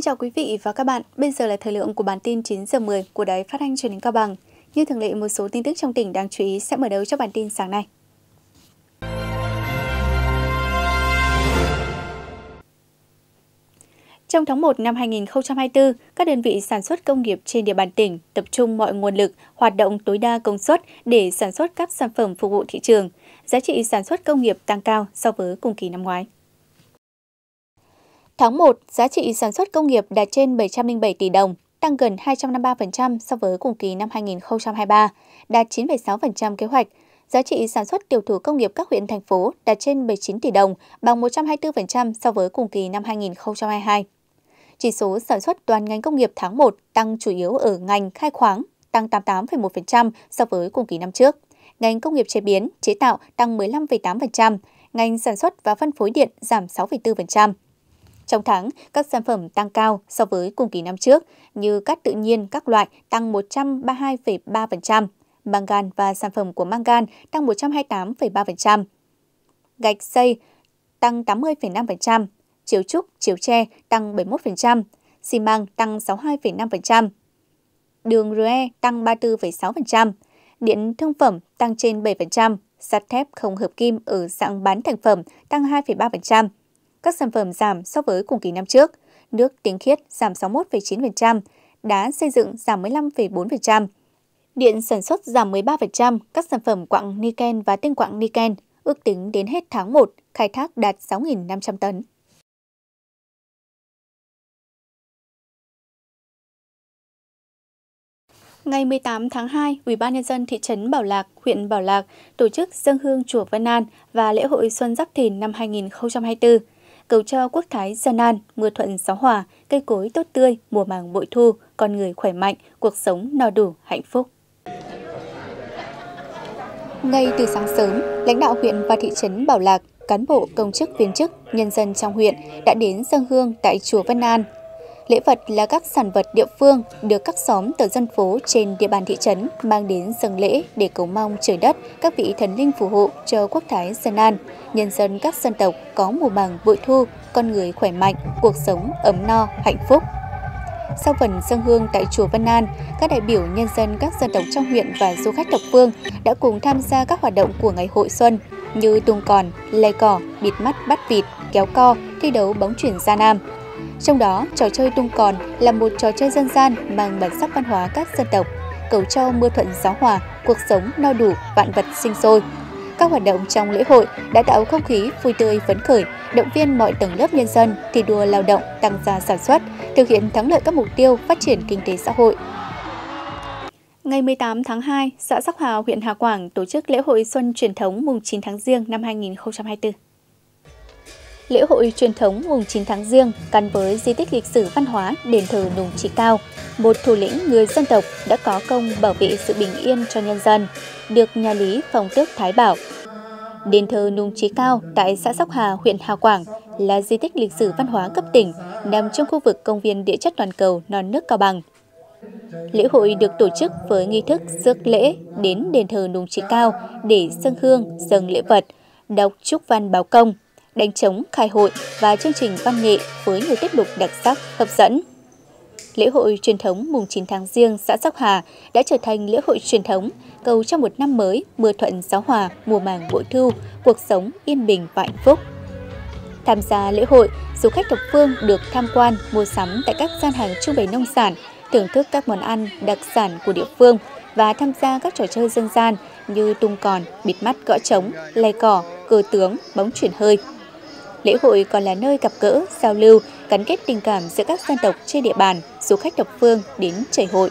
Xin chào quý vị và các bạn. Bây giờ là thời lượng của bản tin 9 giờ 10 của Đài Phát thanh Truyền hình Cao Bằng. Như thường lệ, một số tin tức trong tỉnh đáng chú ý sẽ mở đầu cho bản tin sáng nay. Trong tháng 1 năm 2024, các đơn vị sản xuất công nghiệp trên địa bàn tỉnh tập trung mọi nguồn lực, hoạt động tối đa công suất để sản xuất các sản phẩm phục vụ thị trường. Giá trị sản xuất công nghiệp tăng cao so với cùng kỳ năm ngoái. Tháng 1, giá trị sản xuất công nghiệp đạt trên 707 tỷ đồng, tăng gần 253% so với cùng kỳ năm 2023, đạt 9,6% kế hoạch. Giá trị sản xuất tiểu thủ công nghiệp các huyện thành phố đạt trên 79 tỷ đồng, bằng 124% so với cùng kỳ năm 2022. Chỉ số sản xuất toàn ngành công nghiệp tháng 1 tăng chủ yếu ở ngành khai khoáng, tăng 88,1% so với cùng kỳ năm trước. Ngành công nghiệp chế biến, chế tạo tăng 15,8%, ngành sản xuất và phân phối điện giảm 6,4%. Trong tháng, các sản phẩm tăng cao so với cùng kỳ năm trước như cát tự nhiên các loại tăng 132,3%, mangan và sản phẩm của mangan tăng 128,3%. Gạch xây tăng 80,5%, chiếu trúc, chiếu tre tăng 71%, xi măng tăng 62,5%, đường RE tăng 34,6%, điện thương phẩm tăng trên 7%, sắt thép không hợp kim ở dạng bán thành phẩm tăng 2,3%, các sản phẩm giảm so với cùng kỳ năm trước. Nước tiếng khiết giảm 61,9%, đá xây dựng giảm 15,4%. Điện sản xuất giảm 13%, các sản phẩm quặng nikel và tinh quặng nikel ước tính đến hết tháng 1 khai thác đạt 6.500 tấn. Ngày 18 tháng 2, Ủy ban nhân dân thị trấn Bảo Lạc, huyện Bảo Lạc tổ chức dân hương chùa Vân An và lễ hội Xuân Giáp Thìn năm 2024 cầu cho quốc thái dân an, mưa thuận gió hòa, cây cối tốt tươi, mùa màng bội thu, con người khỏe mạnh, cuộc sống no đủ, hạnh phúc. Ngay từ sáng sớm, lãnh đạo huyện và thị trấn Bảo Lạc, cán bộ công chức viên chức, nhân dân trong huyện đã đến dân hương tại chùa Vân An Lễ vật là các sản vật địa phương được các xóm tổ dân phố trên địa bàn thị trấn mang đến dâng lễ để cầu mong trời đất các vị thần linh phù hộ cho quốc thái dân an, nhân dân các dân tộc có mùa màng bội thu, con người khỏe mạnh, cuộc sống ấm no, hạnh phúc. Sau phần dân hương tại chùa Vân An, các đại biểu nhân dân các dân tộc trong huyện và du khách thập phương đã cùng tham gia các hoạt động của ngày hội xuân như tung còn, lay cỏ, bịt mắt bắt vịt, kéo co, thi đấu bóng chuyển gia nam, trong đó, trò chơi tung còn là một trò chơi dân gian mang bản sắc văn hóa các dân tộc, cầu cho mưa thuận gió hòa, cuộc sống no đủ, vạn vật sinh sôi. Các hoạt động trong lễ hội đã tạo không khí vui tươi phấn khởi, động viên mọi tầng lớp nhân dân thi đua lao động, tăng gia sản xuất, thực hiện thắng lợi các mục tiêu phát triển kinh tế xã hội. Ngày 18 tháng 2, xã Sóc Hà, huyện Hà Quảng tổ chức lễ hội xuân truyền thống mùng 9 tháng Giêng năm 2024 lễ hội truyền thống mùng 9 tháng Giêng gắn với di tích lịch sử văn hóa đền thờ Nùng Trị Cao, một thủ lĩnh người dân tộc đã có công bảo vệ sự bình yên cho nhân dân, được nhà Lý phong tước Thái Bảo. Đền thờ Nùng Trí Cao tại xã Sóc Hà, huyện Hà Quảng là di tích lịch sử văn hóa cấp tỉnh nằm trong khu vực công viên địa chất toàn cầu non nước Cao Bằng. Lễ hội được tổ chức với nghi thức rước lễ đến đền thờ Nùng Trị Cao để dâng hương, dâng lễ vật, đọc chúc văn báo công, đánh trống, khai hội và chương trình văn nghệ với nhiều tiết mục đặc sắc, hấp dẫn. Lễ hội truyền thống mùng 9 tháng riêng xã Sóc Hà đã trở thành lễ hội truyền thống, cầu cho một năm mới mưa thuận gió hòa, mùa màng bội thu, cuộc sống yên bình và hạnh phúc. Tham gia lễ hội, du khách thập phương được tham quan, mua sắm tại các gian hàng trưng bày nông sản, thưởng thức các món ăn đặc sản của địa phương và tham gia các trò chơi dân gian như tung còn, bịt mắt gõ trống, lay cỏ, cờ tướng, bóng chuyển hơi lễ hội còn là nơi gặp gỡ, giao lưu, gắn kết tình cảm giữa các dân tộc trên địa bàn, du khách thập phương đến chảy hội.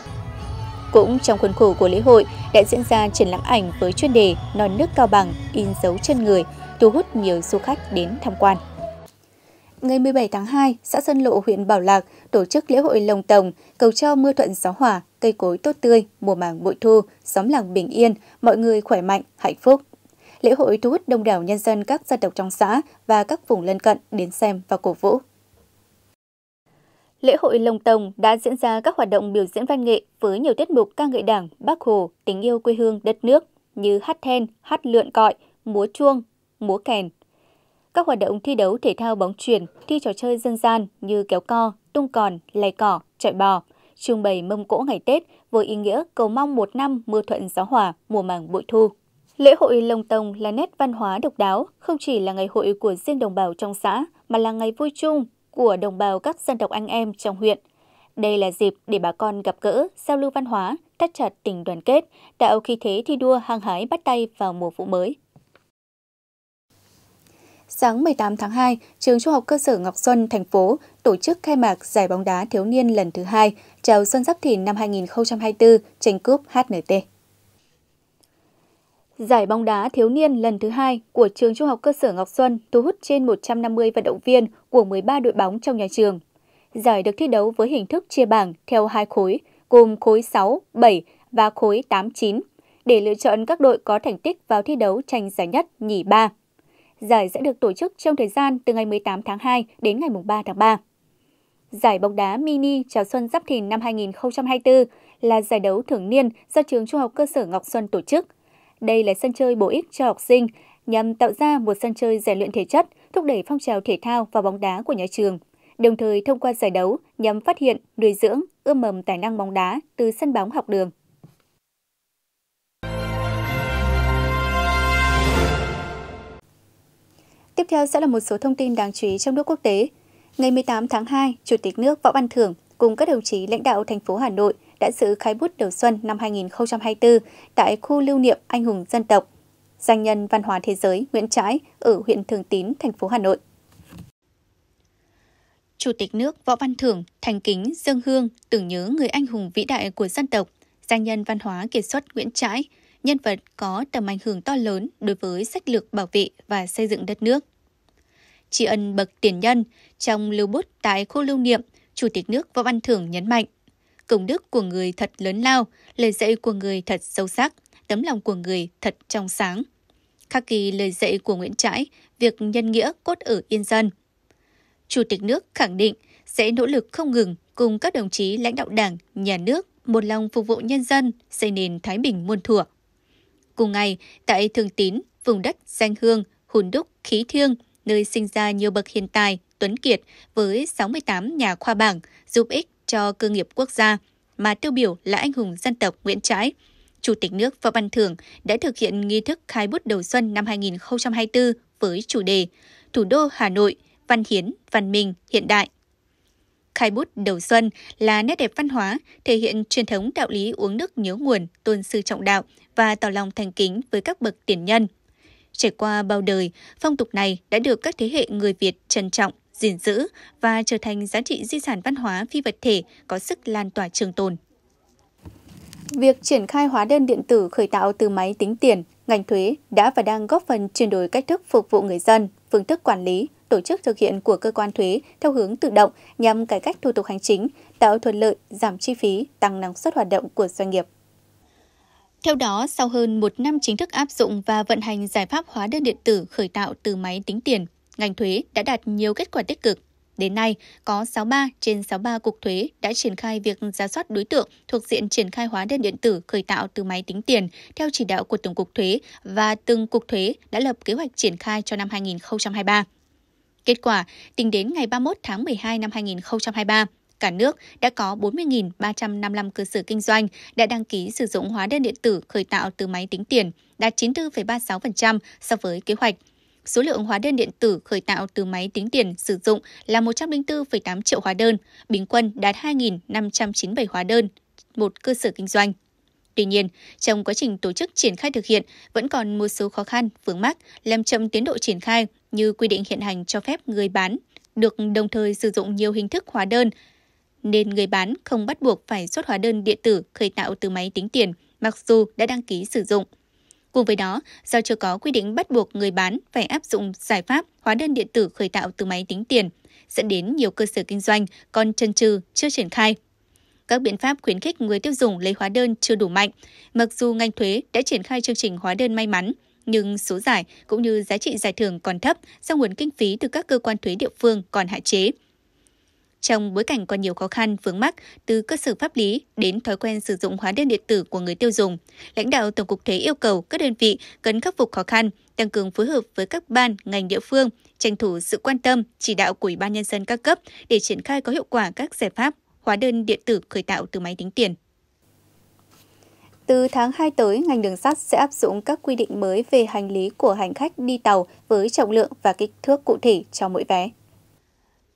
Cũng trong khuôn khổ của lễ hội đã diễn ra triển lãm ảnh với chuyên đề Non nước Cao Bằng in dấu chân người, thu hút nhiều du khách đến tham quan. Ngày 17 tháng 2, xã Sơn Lộ, huyện Bảo Lạc tổ chức lễ hội lồng tồng cầu cho mưa thuận gió hòa, cây cối tốt tươi, mùa màng bội thu, xóm làng bình yên, mọi người khỏe mạnh, hạnh phúc lễ hội thu hút đông đảo nhân dân các dân tộc trong xã và các vùng lân cận đến xem và cổ vũ. Lễ hội Lồng Tồng đã diễn ra các hoạt động biểu diễn văn nghệ với nhiều tiết mục ca ngợi Đảng, Bác Hồ, tình yêu quê hương đất nước như hát then, hát lượn cọi, múa chuông, múa kèn. Các hoạt động thi đấu thể thao bóng chuyền, thi trò chơi dân gian như kéo co, tung còn, lầy cỏ, chạy bò, trưng bày mâm cỗ ngày Tết với ý nghĩa cầu mong một năm mưa thuận gió hòa, mùa màng bội thu. Lễ hội Lồng Tồng là nét văn hóa độc đáo, không chỉ là ngày hội của riêng đồng bào trong xã, mà là ngày vui chung của đồng bào các dân tộc anh em trong huyện. Đây là dịp để bà con gặp gỡ, giao lưu văn hóa, thắt chặt tình đoàn kết, tạo khí thế thi đua hăng hái bắt tay vào mùa vụ mới. Sáng 18 tháng 2, trường Trung học cơ sở Ngọc Xuân, thành phố tổ chức khai mạc giải bóng đá thiếu niên lần thứ hai, chào Xuân Giáp Thìn năm 2024, tranh cúp HNT. Giải bóng đá thiếu niên lần thứ hai của trường Trung học cơ sở Ngọc Xuân thu hút trên 150 vận động viên của 13 đội bóng trong nhà trường. Giải được thi đấu với hình thức chia bảng theo hai khối, gồm khối 6, 7 và khối 8, 9, để lựa chọn các đội có thành tích vào thi đấu tranh giải nhất nhì 3. Giải sẽ được tổ chức trong thời gian từ ngày 18 tháng 2 đến ngày 3 tháng 3. Giải bóng đá mini chào xuân Giáp Thìn năm 2024 là giải đấu thường niên do trường Trung học cơ sở Ngọc Xuân tổ chức – đây là sân chơi bổ ích cho học sinh nhằm tạo ra một sân chơi rèn luyện thể chất, thúc đẩy phong trào thể thao và bóng đá của nhà trường, đồng thời thông qua giải đấu nhằm phát hiện, nuôi dưỡng, ươm mầm tài năng bóng đá từ sân bóng học đường. Tiếp theo sẽ là một số thông tin đáng chú ý trong nước quốc tế. Ngày 18 tháng 2, Chủ tịch nước Võ Văn Thưởng cùng các đồng chí lãnh đạo thành phố Hà Nội – đã dự khai bút đầu xuân năm 2024 tại khu lưu niệm anh hùng dân tộc, danh nhân văn hóa thế giới Nguyễn Trãi ở huyện Thường Tín, thành phố Hà Nội. Chủ tịch nước Võ Văn Thưởng thành kính dân hương tưởng nhớ người anh hùng vĩ đại của dân tộc, danh nhân văn hóa kiệt xuất Nguyễn Trãi, nhân vật có tầm ảnh hưởng to lớn đối với sách lược bảo vệ và xây dựng đất nước. Tri ân bậc tiền nhân trong lưu bút tại khu lưu niệm, Chủ tịch nước Võ Văn Thưởng nhấn mạnh công đức của người thật lớn lao, lời dạy của người thật sâu sắc, tấm lòng của người thật trong sáng. Khắc ghi lời dạy của Nguyễn Trãi, việc nhân nghĩa cốt ở yên dân. Chủ tịch nước khẳng định sẽ nỗ lực không ngừng cùng các đồng chí lãnh đạo đảng, nhà nước, một lòng phục vụ nhân dân, xây nền Thái Bình muôn thuở. Cùng ngày, tại Thường Tín, vùng đất Danh Hương, Hùn Đúc, Khí Thiêng, nơi sinh ra nhiều bậc hiện tài, tuấn kiệt với 68 nhà khoa bảng, giúp ích cho cơ nghiệp quốc gia, mà tiêu biểu là anh hùng dân tộc Nguyễn Trãi. Chủ tịch nước Võ Văn Thưởng đã thực hiện nghi thức khai bút đầu xuân năm 2024 với chủ đề Thủ đô Hà Nội, văn hiến, văn minh, hiện đại. Khai bút đầu xuân là nét đẹp văn hóa, thể hiện truyền thống đạo lý uống nước nhớ nguồn, tôn sư trọng đạo và tỏ lòng thành kính với các bậc tiền nhân. Trải qua bao đời, phong tục này đã được các thế hệ người Việt trân trọng, gìn giữ và trở thành giá trị di sản văn hóa phi vật thể có sức lan tỏa trường tồn. Việc triển khai hóa đơn điện tử khởi tạo từ máy tính tiền, ngành thuế đã và đang góp phần chuyển đổi cách thức phục vụ người dân, phương thức quản lý, tổ chức thực hiện của cơ quan thuế theo hướng tự động nhằm cải cách thủ tục hành chính, tạo thuận lợi, giảm chi phí, tăng năng suất hoạt động của doanh nghiệp. Theo đó, sau hơn một năm chính thức áp dụng và vận hành giải pháp hóa đơn điện tử khởi tạo từ máy tính tiền ngành thuế đã đạt nhiều kết quả tích cực. Đến nay, có 63 trên 63 cục thuế đã triển khai việc giả soát đối tượng thuộc diện triển khai hóa đơn điện tử khởi tạo từ máy tính tiền theo chỉ đạo của Tổng cục Thuế và từng cục thuế đã lập kế hoạch triển khai cho năm 2023. Kết quả, tính đến ngày 31 tháng 12 năm 2023, cả nước đã có 40.355 cơ sở kinh doanh đã đăng ký sử dụng hóa đơn điện tử khởi tạo từ máy tính tiền, đạt 94,36% so với kế hoạch Số lượng hóa đơn điện tử khởi tạo từ máy tính tiền sử dụng là 104,8 triệu hóa đơn, bình quân đạt 2.597 hóa đơn một cơ sở kinh doanh. Tuy nhiên, trong quá trình tổ chức triển khai thực hiện vẫn còn một số khó khăn, vướng mắc làm chậm tiến độ triển khai như quy định hiện hành cho phép người bán được đồng thời sử dụng nhiều hình thức hóa đơn nên người bán không bắt buộc phải xuất hóa đơn điện tử khởi tạo từ máy tính tiền mặc dù đã đăng ký sử dụng. Cùng với đó, do chưa có quy định bắt buộc người bán phải áp dụng giải pháp hóa đơn điện tử khởi tạo từ máy tính tiền, dẫn đến nhiều cơ sở kinh doanh còn chần chừ chưa triển khai. Các biện pháp khuyến khích người tiêu dùng lấy hóa đơn chưa đủ mạnh, mặc dù ngành thuế đã triển khai chương trình hóa đơn may mắn, nhưng số giải cũng như giá trị giải thưởng còn thấp do nguồn kinh phí từ các cơ quan thuế địa phương còn hạn chế trong bối cảnh còn nhiều khó khăn vướng mắc từ cơ sở pháp lý đến thói quen sử dụng hóa đơn điện tử của người tiêu dùng. Lãnh đạo Tổng cục Thuế yêu cầu các đơn vị cần khắc phục khó khăn, tăng cường phối hợp với các ban, ngành địa phương, tranh thủ sự quan tâm, chỉ đạo của Ủy ban nhân dân các cấp để triển khai có hiệu quả các giải pháp hóa đơn điện tử khởi tạo từ máy tính tiền. Từ tháng 2 tới, ngành đường sắt sẽ áp dụng các quy định mới về hành lý của hành khách đi tàu với trọng lượng và kích thước cụ thể cho mỗi vé.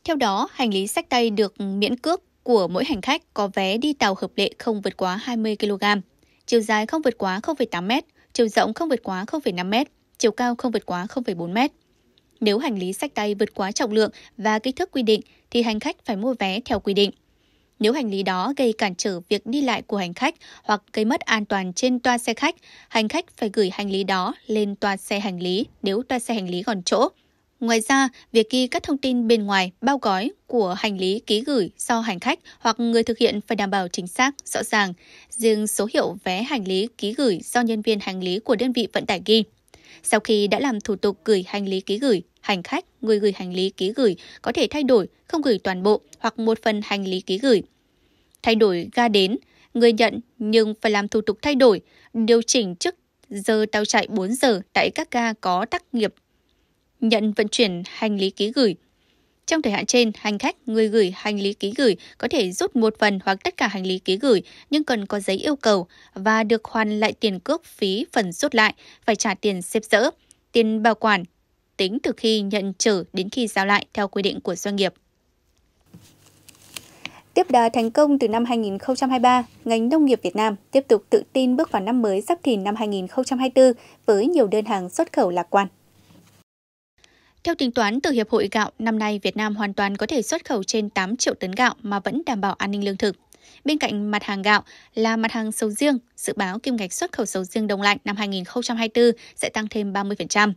Theo đó, hành lý sách tay được miễn cước của mỗi hành khách có vé đi tàu hợp lệ không vượt quá 20 kg, chiều dài không vượt quá 0,8 m, chiều rộng không vượt quá 0,5 m, chiều cao không vượt quá 0,4 m. Nếu hành lý sách tay vượt quá trọng lượng và kích thước quy định thì hành khách phải mua vé theo quy định. Nếu hành lý đó gây cản trở việc đi lại của hành khách hoặc gây mất an toàn trên toa xe khách, hành khách phải gửi hành lý đó lên toa xe hành lý nếu toa xe hành lý còn chỗ. Ngoài ra, việc ghi các thông tin bên ngoài bao gói của hành lý ký gửi do hành khách hoặc người thực hiện phải đảm bảo chính xác, rõ ràng. Riêng số hiệu vé hành lý ký gửi do nhân viên hành lý của đơn vị vận tải ghi. Sau khi đã làm thủ tục gửi hành lý ký gửi, hành khách, người gửi hành lý ký gửi có thể thay đổi không gửi toàn bộ hoặc một phần hành lý ký gửi. Thay đổi ga đến, người nhận nhưng phải làm thủ tục thay đổi, điều chỉnh trước giờ tàu chạy 4 giờ tại các ga có tác nghiệp nhận vận chuyển hành lý ký gửi. Trong thời hạn trên, hành khách, người gửi hành lý ký gửi có thể rút một phần hoặc tất cả hành lý ký gửi nhưng cần có giấy yêu cầu và được hoàn lại tiền cước phí phần rút lại, phải trả tiền xếp dỡ, tiền bảo quản, tính từ khi nhận trở đến khi giao lại theo quy định của doanh nghiệp. Tiếp đà thành công từ năm 2023, ngành nông nghiệp Việt Nam tiếp tục tự tin bước vào năm mới sắp Thìn năm 2024 với nhiều đơn hàng xuất khẩu lạc quan. Theo tính toán từ Hiệp hội Gạo, năm nay Việt Nam hoàn toàn có thể xuất khẩu trên 8 triệu tấn gạo mà vẫn đảm bảo an ninh lương thực. Bên cạnh mặt hàng gạo là mặt hàng sầu riêng, dự báo kim ngạch xuất khẩu sầu riêng đông lạnh năm 2024 sẽ tăng thêm 30%.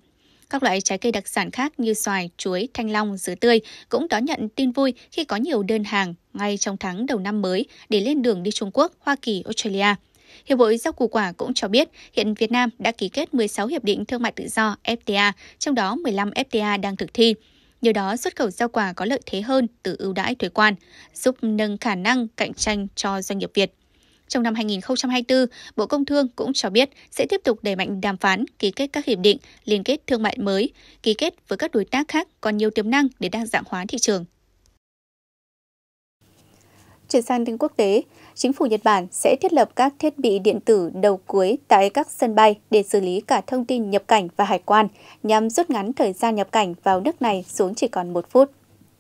Các loại trái cây đặc sản khác như xoài, chuối, thanh long, dứa tươi cũng đón nhận tin vui khi có nhiều đơn hàng ngay trong tháng đầu năm mới để lên đường đi Trung Quốc, Hoa Kỳ, Australia – Hiệp hội rau củ quả cũng cho biết hiện Việt Nam đã ký kết 16 hiệp định thương mại tự do FTA, trong đó 15 FTA đang thực thi. Nhờ đó, xuất khẩu rau quả có lợi thế hơn từ ưu đãi thuế quan, giúp nâng khả năng cạnh tranh cho doanh nghiệp Việt. Trong năm 2024, Bộ Công Thương cũng cho biết sẽ tiếp tục đẩy mạnh đàm phán, ký kết các hiệp định, liên kết thương mại mới, ký kết với các đối tác khác còn nhiều tiềm năng để đa dạng hóa thị trường. Chuyển sang tin quốc tế, chính phủ Nhật Bản sẽ thiết lập các thiết bị điện tử đầu cuối tại các sân bay để xử lý cả thông tin nhập cảnh và hải quan, nhằm rút ngắn thời gian nhập cảnh vào nước này xuống chỉ còn một phút.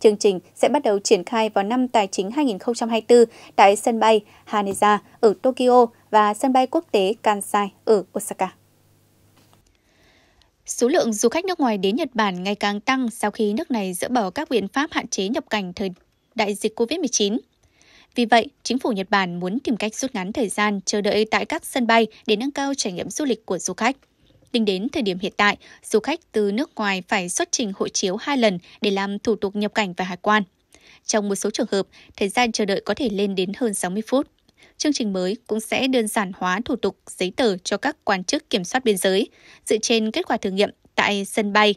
Chương trình sẽ bắt đầu triển khai vào năm tài chính 2024 tại sân bay Haneda ở Tokyo và sân bay quốc tế Kansai ở Osaka. Số lượng du khách nước ngoài đến Nhật Bản ngày càng tăng sau khi nước này dỡ bỏ các biện pháp hạn chế nhập cảnh thời đại dịch COVID-19. Vì vậy, chính phủ Nhật Bản muốn tìm cách rút ngắn thời gian chờ đợi tại các sân bay để nâng cao trải nghiệm du lịch của du khách. Tính đến thời điểm hiện tại, du khách từ nước ngoài phải xuất trình hộ chiếu 2 lần để làm thủ tục nhập cảnh và hải quan. Trong một số trường hợp, thời gian chờ đợi có thể lên đến hơn 60 phút. Chương trình mới cũng sẽ đơn giản hóa thủ tục giấy tờ cho các quan chức kiểm soát biên giới, dựa trên kết quả thử nghiệm tại sân bay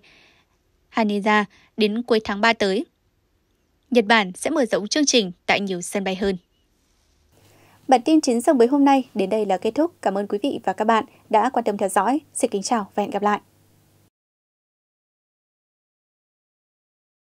Haneda đến cuối tháng 3 tới. Nhật Bản sẽ mở rộng chương trình tại nhiều sân bay hơn. Bản tin chính dòng mới hôm nay đến đây là kết thúc. Cảm ơn quý vị và các bạn đã quan tâm theo dõi. Xin kính chào và hẹn gặp lại.